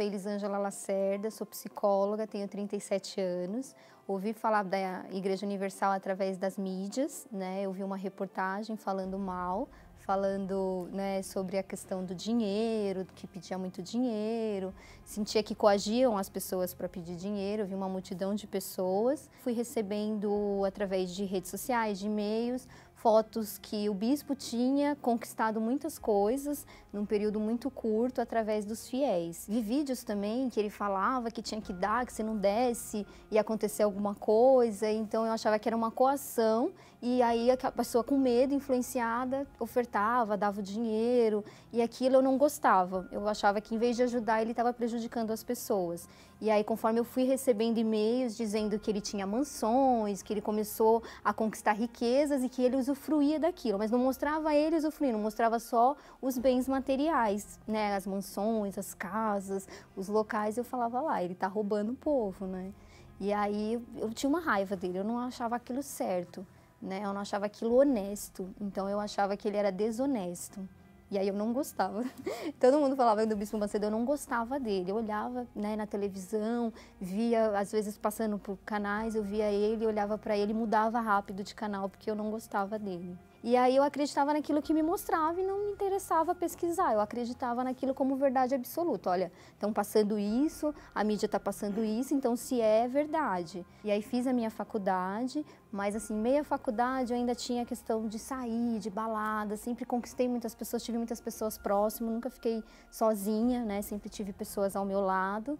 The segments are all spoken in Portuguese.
sou Elisângela Lacerda, sou psicóloga, tenho 37 anos. Ouvi falar da Igreja Universal através das mídias, né? Eu vi uma reportagem falando mal, falando né, sobre a questão do dinheiro, que pedia muito dinheiro, sentia que coagiam as pessoas para pedir dinheiro, Eu vi uma multidão de pessoas. Fui recebendo através de redes sociais, de e-mails, fotos que o bispo tinha conquistado muitas coisas num período muito curto através dos fiéis. Vi vídeos também que ele falava que tinha que dar, que se não desse ia acontecer alguma coisa, então eu achava que era uma coação e aí a pessoa com medo, influenciada, ofertava, dava o dinheiro e aquilo eu não gostava. Eu achava que em vez de ajudar ele estava prejudicando as pessoas. E aí conforme eu fui recebendo e-mails dizendo que ele tinha mansões, que ele começou a conquistar riquezas e que ele usufruía daquilo, mas não mostrava ele usufruindo, mostrava só os bens materiais, né? As mansões, as casas, os locais. Eu falava lá, ele tá roubando o povo, né? E aí eu tinha uma raiva dele, eu não achava aquilo certo, né? Eu não achava aquilo honesto, então eu achava que ele era desonesto. E aí eu não gostava. Todo mundo falava do Bispo Macedo, eu não gostava dele. Eu olhava né, na televisão, via, às vezes passando por canais, eu via ele, olhava para ele, mudava rápido de canal, porque eu não gostava dele. E aí eu acreditava naquilo que me mostrava e não me interessava pesquisar. Eu acreditava naquilo como verdade absoluta. Olha, estão passando isso, a mídia está passando isso, então se é verdade. E aí fiz a minha faculdade, mas assim, meia faculdade eu ainda tinha a questão de sair, de balada, sempre conquistei muitas pessoas, tive muitas pessoas próximas, nunca fiquei sozinha, né? Sempre tive pessoas ao meu lado.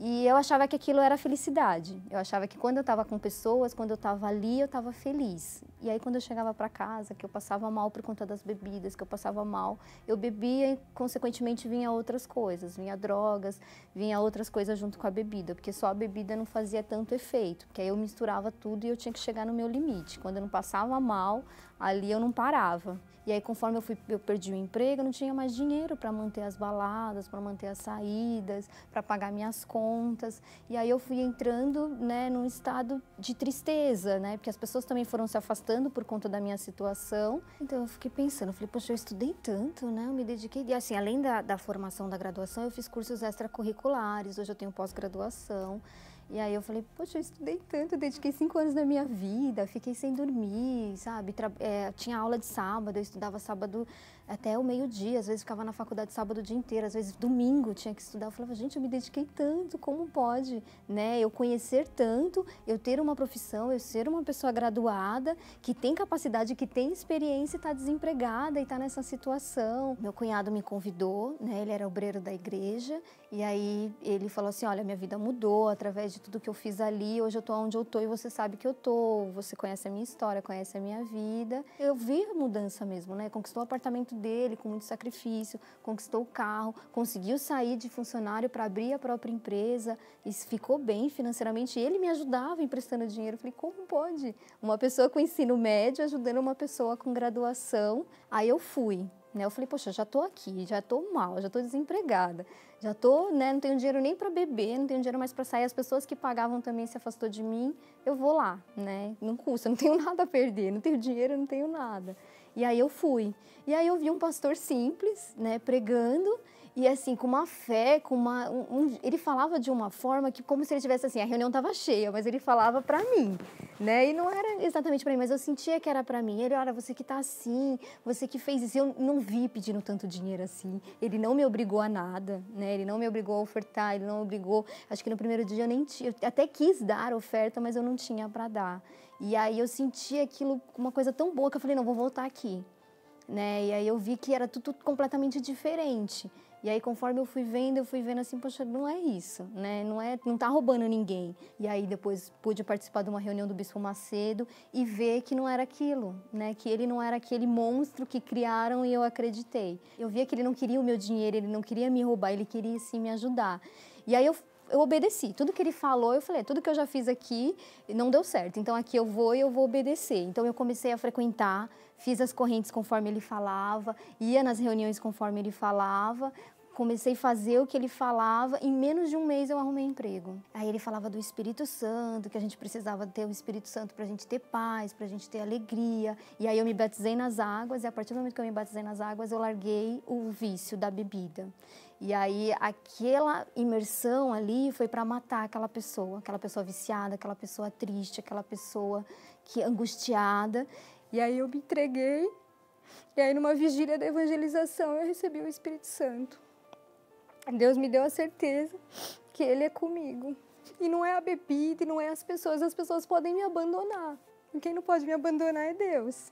E eu achava que aquilo era felicidade. Eu achava que quando eu estava com pessoas, quando eu estava ali, eu estava feliz. E aí quando eu chegava para casa, que eu passava mal por conta das bebidas, que eu passava mal, eu bebia e consequentemente vinha outras coisas, vinha drogas, vinha outras coisas junto com a bebida, porque só a bebida não fazia tanto efeito, porque aí eu misturava tudo e eu tinha que chegar no meu limite. Quando eu não passava mal, ali eu não parava. E aí conforme eu fui, eu perdi o emprego, eu não tinha mais dinheiro para manter as baladas, para manter as saídas, para pagar minhas contas contas. E aí eu fui entrando, né, num estado de tristeza, né, porque as pessoas também foram se afastando por conta da minha situação. Então eu fiquei pensando, falei, poxa, eu estudei tanto, né, eu me dediquei. E assim, além da, da formação da graduação, eu fiz cursos extracurriculares, hoje eu tenho pós-graduação. E aí eu falei, poxa, eu estudei tanto, dediquei cinco anos da minha vida, fiquei sem dormir, sabe? Tra é, tinha aula de sábado, eu estudava sábado até o meio-dia, às vezes ficava na faculdade sábado o dia inteiro, às vezes domingo tinha que estudar. Eu falava, gente, eu me dediquei tanto, como pode, né? Eu conhecer tanto, eu ter uma profissão, eu ser uma pessoa graduada, que tem capacidade, que tem experiência e tá desempregada e tá nessa situação. Meu cunhado me convidou, né? Ele era obreiro da igreja, e aí ele falou assim, olha, minha vida mudou através de de tudo que eu fiz ali, hoje eu tô onde eu tô e você sabe que eu tô, você conhece a minha história, conhece a minha vida. Eu vi a mudança mesmo, né? Conquistou o apartamento dele com muito sacrifício, conquistou o carro, conseguiu sair de funcionário para abrir a própria empresa e ficou bem financeiramente. Ele me ajudava emprestando dinheiro. Eu falei, como pode? Uma pessoa com ensino médio ajudando uma pessoa com graduação. Aí eu fui. Né? Eu falei, poxa, já estou aqui, já estou mal, já estou desempregada, já tô, né, não tenho dinheiro nem para beber, não tenho dinheiro mais para sair. As pessoas que pagavam também se afastou de mim. Eu vou lá, né? Não custa, não tenho nada a perder, não tenho dinheiro, não tenho nada. E aí eu fui. E aí eu vi um pastor simples, né, pregando e assim, com uma fé, com uma. Um, ele falava de uma forma que, como se ele tivesse assim, a reunião estava cheia, mas ele falava para mim, né? E não era exatamente para mim, mas eu sentia que era para mim. Ele, olha, você que tá assim, você que fez isso. Eu não vi pedindo tanto dinheiro assim. Ele não me obrigou a nada, né? Ele não me obrigou a ofertar, ele não me obrigou. Acho que no primeiro dia eu nem tinha. Eu até quis dar oferta, mas eu não tinha para dar. E aí eu senti aquilo, uma coisa tão boa que eu falei, não, vou voltar aqui. Né? E aí eu vi que era tudo completamente diferente. E aí, conforme eu fui vendo, eu fui vendo assim, poxa, não é isso, né? Não é, não tá roubando ninguém. E aí depois pude participar de uma reunião do Bispo Macedo e ver que não era aquilo, né? Que ele não era aquele monstro que criaram e eu acreditei. Eu via que ele não queria o meu dinheiro, ele não queria me roubar, ele queria sim me ajudar. E aí eu eu obedeci. Tudo que ele falou, eu falei, é, tudo que eu já fiz aqui não deu certo. Então aqui eu vou e eu vou obedecer. Então eu comecei a frequentar, fiz as correntes conforme ele falava, ia nas reuniões conforme ele falava, comecei a fazer o que ele falava. Em menos de um mês eu arrumei emprego. Aí ele falava do Espírito Santo, que a gente precisava ter o Espírito Santo para a gente ter paz, para a gente ter alegria. E aí eu me batizei nas águas e a partir do momento que eu me batizei nas águas eu larguei o vício da bebida. E aí aquela imersão ali foi para matar aquela pessoa, aquela pessoa viciada, aquela pessoa triste, aquela pessoa que angustiada. E aí eu me entreguei. E aí numa vigília da evangelização eu recebi o Espírito Santo. Deus me deu a certeza que ele é comigo. E não é a bebida, e não é as pessoas, as pessoas podem me abandonar. Quem não pode me abandonar é Deus.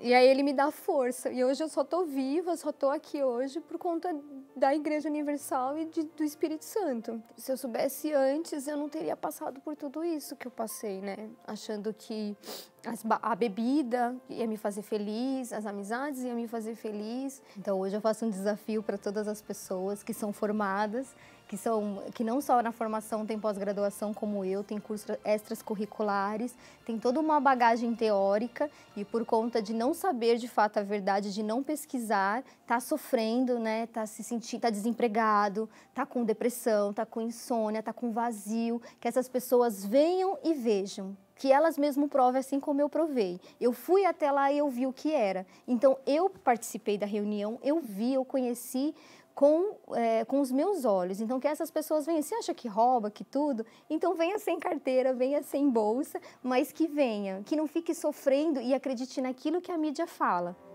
E aí ele me dá força. E hoje eu só estou viva, só estou aqui hoje por conta da Igreja Universal e de, do Espírito Santo. Se eu soubesse antes, eu não teria passado por tudo isso que eu passei, né? Achando que as, a bebida ia me fazer feliz, as amizades iam me fazer feliz. Então hoje eu faço um desafio para todas as pessoas que são formadas que são que não só na formação tem pós-graduação como eu, tem cursos extracurriculares, tem toda uma bagagem teórica e por conta de não saber de fato a verdade, de não pesquisar, tá sofrendo, né? Tá se sentindo, tá desempregado, tá com depressão, tá com insônia, tá com vazio, que essas pessoas venham e vejam que elas mesmo provem assim como eu provei. Eu fui até lá e eu vi o que era. Então, eu participei da reunião, eu vi, eu conheci com, é, com os meus olhos. Então, que essas pessoas venham. Você acha que rouba, que tudo? Então, venha sem carteira, venha sem bolsa, mas que venha. Que não fique sofrendo e acredite naquilo que a mídia fala.